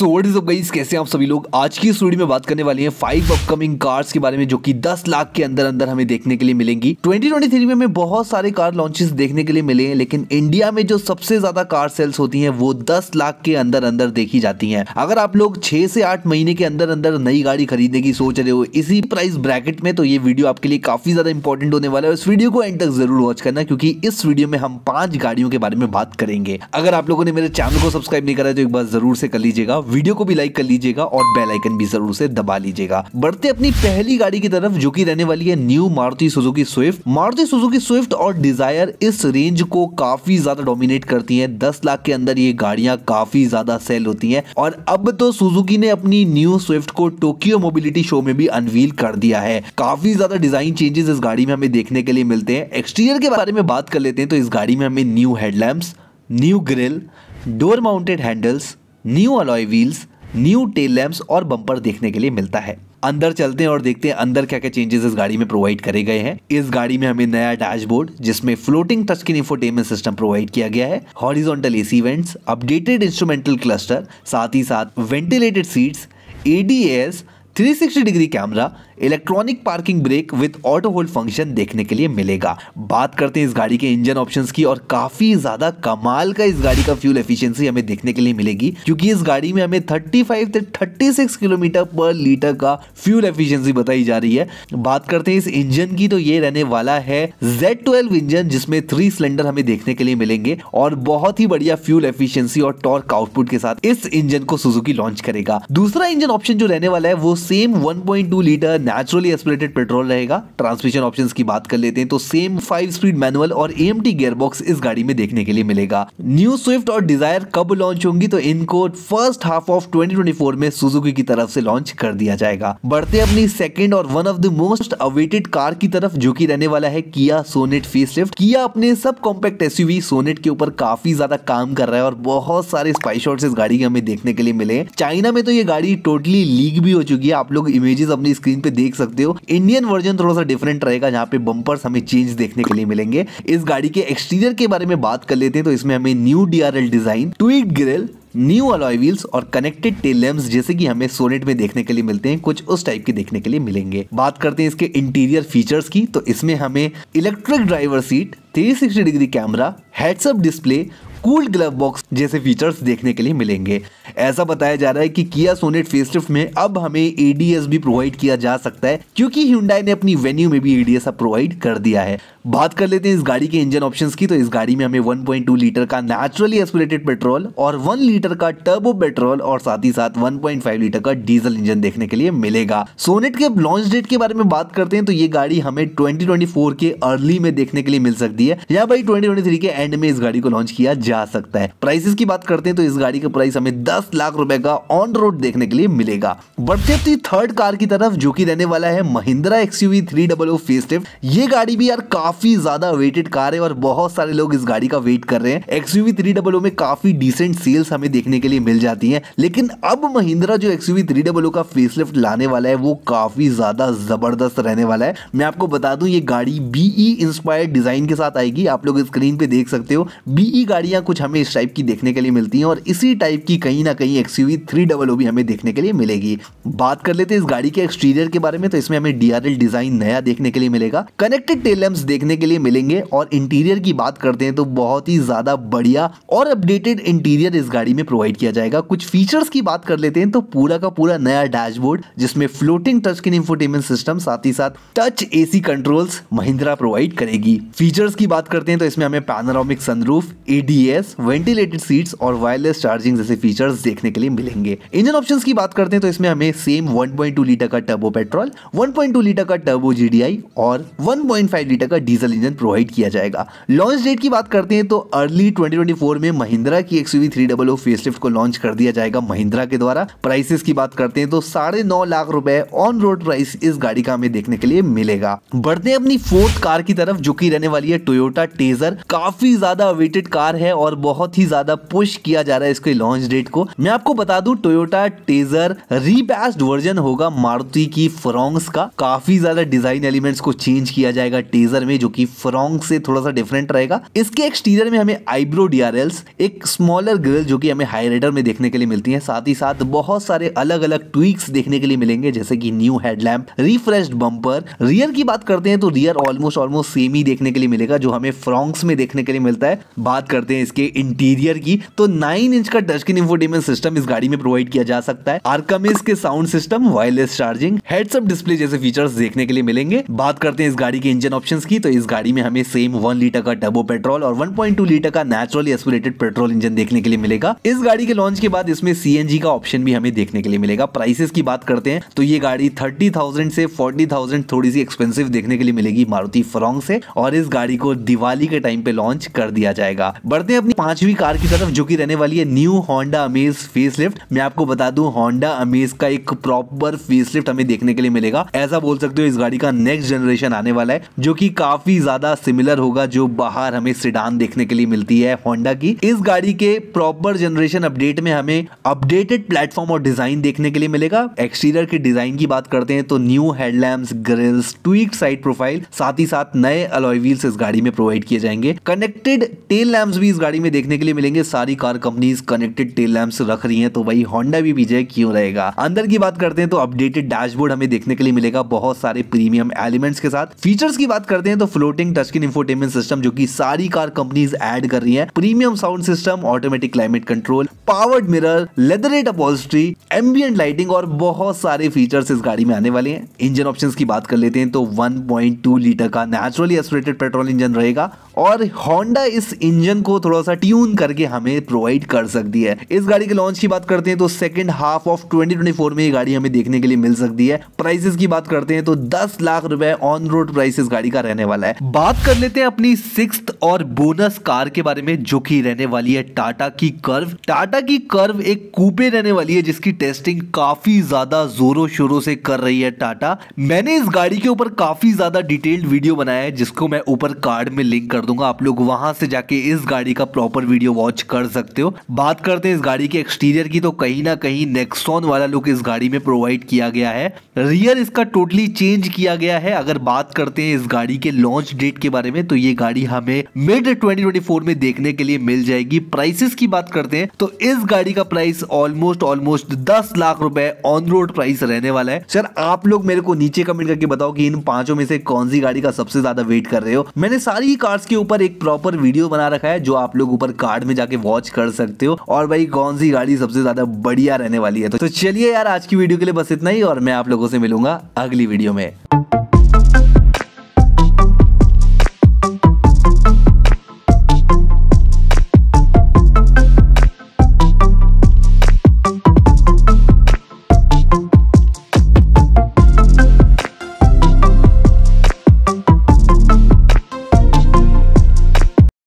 so what is up guys कैसे आप सभी लोग आज की इस वीडियो में बात करने वाले हैं फाइव अपकमिंग कार्स के बारे में जो कि 10 लाख के अंदर अंदर हमें देखने के लिए मिलेंगी 2023 में हमें बहुत सारे कार लॉन्चेस देखने के लिए मिले हैं लेकिन इंडिया में जो सबसे ज्यादा कार सेल्स होती हैं वो 10 लाख के अंदर अंदर देखी जाती है अगर आप लोग छह से आठ महीने के अंदर अंदर नई गाड़ी खरीदने की सोच रहे हो इसी प्राइस ब्रैकेट में तो ये वीडियो आपके लिए काफी ज्यादा इंपॉर्टेंट होने वाला है इस वीडियो को एंड तक जरूर वॉच करना क्योंकि इस वीडियो में हम पांच गाड़ियों के बारे में बात करेंगे अगर आप लोगों ने मेरे चैनल को सब्सक्राइब नहीं करा तो एक बार जरूर से कर लीजिएगा वीडियो को भी लाइक कर लीजिएगा और बेलाइकन भी जरूर से दबा लीजिएगा बढ़ते अपनी पहली गाड़ी की तरफ जो की रहने वाली है new Maruti Suzuki Swift Maruti Suzuki Swift और डिजायर इस रेंज को काफी ज्यादा डोमिनेट करती है दस लाख के अंदर ये गाड़ियां काफी ज्यादा सेल होती है और अब तो सुजुकी ने अपनी न्यू स्विफ्ट को टोक्यो मोबिलिटी शो में भी अनवील कर दिया है काफी ज्यादा डिजाइन चेंजेस इस गाड़ी में हमें देखने के लिए मिलते हैं एक्सटीरियर के बारे में बात कर लेते हैं तो इस गाड़ी में हमें new headlamp new grille door mounted handles new alloy wheels new tail lamp और बम्पर देखने के लिए मिलता है अंदर चलते हैं और देखते हैं अंदर क्या क्या चेंजेस इस गाड़ी में प्रोवाइड करे गए हैं इस गाड़ी में हमें नया डैशबोर्ड जिसमें फ्लोटिंग टच की इंफोटेनमेंट सिस्टम प्रोवाइड किया गया है horizontal AC vents updated instrumental cluster साथ ही साथ ventilated seats ADAS 360 degree camera electronic parking brake with auto hold function देखने के लिए मिलेगा बात करते हैं इस गाड़ी के इंजन ऑप्शन की और काफी ज्यादा कमाल का इस गाड़ी का फ्यूल एफिशियंसी हमें देखने के लिए मिलेगी क्योंकि इस गाड़ी में हमें 35 से 36 किलोमीटर पर लीटर का फ्यूल एफिशियंसी बताई जा रही है बात करते हैं इस इंजन की तो ये रहने वाला है Z12 इंजन जिसमें थ्री सिलेंडर हमें देखने के लिए मिलेंगे और बहुत ही बढ़िया फ्यूल एफिशिएंसी और टॉर्क आउटपुट के साथ इस इंजन को सुजुकी लॉन्च करेगा दूसरा इंजन ऑप्शन जो रहने वाला है वो same 1.2 litre naturally aspirated petrol रहेगा ट्रांसमिशन ऑप्शन की बात कर लेते हैं तो सेम फाइव स्पीड मैनुअल और एम गियरबॉक्स इस गाड़ी में देखने के लिए मिलेगा न्यू स्विफ्ट और डिजायर कब लॉन्च होंगी तो इनको फर्स्ट हाफ ऑफ 2024 में सुजुकी की तरफ से लॉन्च कर दिया जाएगा बढ़ते अपनी सेकेंड और one of the most awaited car की तरफ जो की रहने वाला है किया सोनेट फेस किया अपने सब कॉम्पैक्ट एसयूवी सोनेट के ऊपर काफी ज्यादा काम कर रहा है और बहुत सारे स्पाई शॉट्स इस गाड़ी के हमें देखने के लिए मिले चाइना में तो ये गाड़ी टोटली लीक भी हो चुकी है आप लोग इमेजेस अपनी स्क्रीन पे देख सकते हो इंडियन वर्जन थोड़ा सा डिफरेंट रहेगा जहाँ पे बम्पर्स हमें चेंज देखने के लिए मिलेंगे इस गाड़ी के एक्सटीरियर के बारे में बात कर लेते हैं तो इसमें हमें न्यू डीआरएल डिजाइन ट्वीट ग्रिल न्यू अलॉय व्हील्स और कनेक्टेड टेल लैम्प्स जैसे कि हमें सोनेट में देखने के लिए मिलते हैं कुछ उस टाइप के देखने के लिए मिलेंगे बात करते हैं इसके इंटीरियर फीचर्स की तो इसमें हमें electric driver seat 360 degree camera heads up display cool glove box जैसे फीचर्स देखने के लिए मिलेंगे ऐसा बताया जा रहा है कि किया सोनेट फेस्टिव में अब हमें एडीएस भी प्रोवाइड किया जा सकता है क्योंकि हिंडाई ने अपनी वेन्यू में भी एडीएस प्रोवाइड कर दिया है बात कर लेते हैं इस गाड़ी के इंजन ऑप्शंस की तो इस गाड़ी में हमें 1.2 लीटर का नेचुरली एस्पिरेटेड पेट्रोल और 1 लीटर का टर्बो पेट्रोल और साथ ही साथ 1.5 लीटर का डीजल इंजन देखने के लिए मिलेगा सोनेट के लॉन्च डेट के बारे में बात करते हैं तो ये गाड़ी हमें 2024 के अर्ली में देखने के लिए मिल सकती है या भाई ट्वेंटी के एंड में इस गाड़ी को लॉन्च किया जा सकता है प्राइसिस की बात करते हैं तो इस गाड़ी का प्राइस हमें दस लाख रूपए का ऑन रोड देखने के लिए मिलेगा बढ़ते थर्ड कार तो की तरफ जो की रहने वाला है महिंद्रा एक्सयूवी थ्री डबल ये गाड़ी भी यार काफी काफी ज्यादा वेटेड कार है और बहुत सारे लोग इस गाड़ी का वेट कर रहे हैं एक्सयूवी थ्री डबल में काफी डिसेंट सेल्स हमें देखने के लिए मिल जाती है लेकिन अब महिंद्रा जो एक्सयूवी थ्री डबल का फेसलिफ्ट लाने वाला है वो काफी ज्यादा जबरदस्त रहने वाला है मैं आपको बता दूं ये गाड़ी बीई इंस्पायर्ड डिजाइन के साथ आएगी आप लोग स्क्रीन पे देख सकते हो बीई e गाड़ियां कुछ हमें इस टाइप की देखने के लिए मिलती हैं और इसी टाइप की कहीं ना कहीं एक्सयूवी थ्री डबल भी हमें देखने के लिए मिलेगी बात कर लेते हैं इस गाड़ी के एक्सटीरियर के बारे में तो इसमें हमें डीआरएल डिजाइन नया देखने के लिए मिलेगा कनेक्टेड टेल लैम्प्स देखने के लिए मिलेंगे और इंटीरियर की बात करते हैं तो बहुत ही ज़्यादा बढ़िया और अपडेटेड इंटीरियर इस गाड़ी में प्रोवाइड किया जाएगा कुछ फीचर्स की बात कर लेते हैं तो पूरा का पूरा नया डैशबोर्ड जिसमें floating touch screen infotainment system साथ ही साथ touch AC controls Mahindra provide करेगी फीचर्स की बात करते हैं तो इसमें हमें panoramic sunroof ADAS ventilated seats और वायरलेस चार्जिंग जैसे फीचर्स देखने के लिए मिलेंगे इंजन ऑप्शन की बात करते हैं तो इसमें हमें सेम 1.2 लीटर का टर्बो पेट्रोल 1.2 लीटर का टर्बो जीडीआई और 1.5 लीटर का डीजल इंजन प्रोवाइड किया जाएगा लॉन्च डेट की बात करते हैं तो अर्ली 2024 में महिंद्रा की XUV three double O facelift को लॉन्च कर दिया जाएगा महिंद्रा के द्वारा प्राइसेस की बात करते हैं तो साढ़े नौ लाख रुपए ऑन रोड प्राइस इस गाड़ी का हमें देखने के लिए मिलेगा बढ़ते हैं अपनी फोर्थ कार की तरफ जो की रहने वाली है टोयोटा टेजर काफी ज्यादा अवेटेड कार है और बहुत ही ज्यादा पुश किया जा रहा है इसके लॉन्च डेट को मैं आपको बता दू टोयोटा टेजर रीपैस्ड वर्जन होगा मारुति की फ्रोंग्स का काफी ज्यादा डिजाइन एलिमेंट्स को चेंज किया जाएगा टेजर में जो कि फ्रॉन्ग से थोड़ा सा डिफरेंट रहेगा इसके एक्सटीरियर में हमें आईब्रो डी एक स्मॉलर ग्रिल जो कि हमें हाईराइडर में देखने के लिए मिलती है साथ ही साथ बहुत सारे अलग अलग ट्विक्स देखने के लिए मिलेंगे जैसे कि new headlamp refresh bumper rear की बात करते हैं तो रियर ऑलमोस्ट ऑलमोस्ट सेम ही देखने के लिए मिलेगा जो हमें फ्रॉन्क्स में देखने के लिए मिलता है बात करते हैं इसके इंटीरियर की तो नाइन इंच का टच स्क्रीन इंफोटेनमेंट सिस्टम इस गाड़ी में प्रोवाइड किया जा सकता है आरकमेस के sound system wireless charging heads up display जैसे फीचर्स देखने के लिए मिलेंगे बात करते हैं इस गाड़ी के इंजन ऑप्शन की तो इस गाड़ी में हमें सेम वन लीटर का टर्बो पेट्रोल और 1.2 लीटर का नेचुरल एस्पिरेटेड पेट्रोल इंजन देखने के लिए मिलेगा इस गाड़ी के लॉन्च के बाद इसमें सीएनजी का ऑप्शन भी हमें देखने के लिए मिलेगा प्राइसेस की बात करते हैं तो ये गाड़ी थर्टी थाउजेंड से फोर्टी थाउजेंड थोड़ी सी एक्सपेंसिव देखने के लिए मिलेगी मारुति फ्रॉन्ग से और इस गाड़ी को दिवाली के टाइम पे लॉन्च कर दिया जाएगा बढ़ते हैं अपनी पांचवी कार की तरफ जो की रहने वाली है न्यू होंडा अमेज फेस मैं आपको बता दू होंडा अमेज का एक प्रॉपर फेस हमें देखने के लिए मिलेगा ऐसा बोल सकते हो इस गाड़ी का नेक्स्ट जनरेशन आने वाला है जो की काफी काफ़ी ज़्यादा सिमिलर होगा जो बाहर हमें सिडान देखने के लिए मिलती है होंडा की इस गाड़ी के प्रॉपर जनरेशन अपडेट में हमें अपडेटेड प्लेटफॉर्म और डिज़ाइन देखने के लिए मिलेगा एक्सटीरियर के डिज़ाइन की बात करते हैं तो न्यू हेडलैम्प ग्रिल्स ट्वीट साइड प्रोफाइल साथ ही साथ नए अलॉय इस गाड़ी में प्रोवाइड किए जाएंगे कनेक्टेड टेल लैम्प भी इस गाड़ी में देखने के लिए मिलेंगे सारी car companies connected tail lamp रख रही है तो वही होंडा भी विजय क्यों रहेगा अंदर की बात करते हैं तो अपडेटेड डैशबोर्ड हमें देखने के लिए मिलेगा बहुत सारे प्रीमियम एलिमेंट्स के साथ फीचर्स की बात करते हैं तो floating touch screen infotainment system जो कि सारी कार कंपनीज ऐड कर रही हैं premium sound system automatic climate control powered mirror leatherette upholstery ambient lighting और बहुत सारे फीचर्स इस गाड़ी में आने वाले हैं इंजन ऑप्शंस की बात कर लेते हैं तो 1.2 लीटर का नेचुरली एस्पिरेटेड पेट्रोल इंजन रहेगा और होंडा इस इंजन को थोड़ा सा ट्यून करके हमें प्रोवाइड कर सकती है इस गाड़ी के लॉन्च की बात करते हैं तो सेकंड हाफ ऑफ 2024 में ये गाड़ी हमें देखने के लिए मिल सकती है प्राइसेस की बात करते हैं तो 10 लाख रुपए ऑन रोड प्राइस इस गाड़ी का रहने वाला वाला है बात कर लेते हैं अपनी सिक्स और बोनस कार के बारे में जो की रहने वाली है टाटा की कर्व टाटा की कर्व एक कूपे रहने वाली है जिसकी टेस्टिंग काफी ज्यादा जोरों शोरों से कर रही है टाटा मैंने इस गाड़ी के ऊपर काफी ज्यादा डिटेल्ड वीडियो बनाया है जिसको मैं ऊपर कार्ड में लिंक कर दूंगा आप लोग वहां से जाके इस गाड़ी का प्रॉपर वीडियो वॉच कर सकते हो बात करते हैं इस गाड़ी के एक्सटीरियर की तो कहीं ना कहीं नेक्सोन वाला लुक इस गाड़ी में प्रोवाइड किया गया है रियर इसका टोटली चेंज किया गया है अगर बात करते हैं इस गाड़ी के लॉन्च डेट के बारे में तो ये गाड़ी हमें मिड 2024 में देखने के लिए मिल जाएगी प्राइसेस की बात करते हैं तो इस गाड़ी का प्राइस ऑलमोस्ट ऑलमोस्ट दस लाख रुपए ऑन रोड प्राइस रहने वाला है सर आप लोग मेरे को नीचे कमेंट करके बताओ कि इन पांचों में से कौन सी गाड़ी का सबसे ज्यादा वेट कर रहे हो मैंने सारी कार्स के ऊपर एक प्रॉपर वीडियो बना रखा है जो आप लोग ऊपर कार्ड में जाके वॉच कर सकते हो और भाई कौन सी गाड़ी सबसे ज्यादा बढ़िया रहने वाली है तो, तो चलिए यार आज की वीडियो के लिए बस इतना ही और मैं आप लोगों से मिलूंगा अगली वीडियो में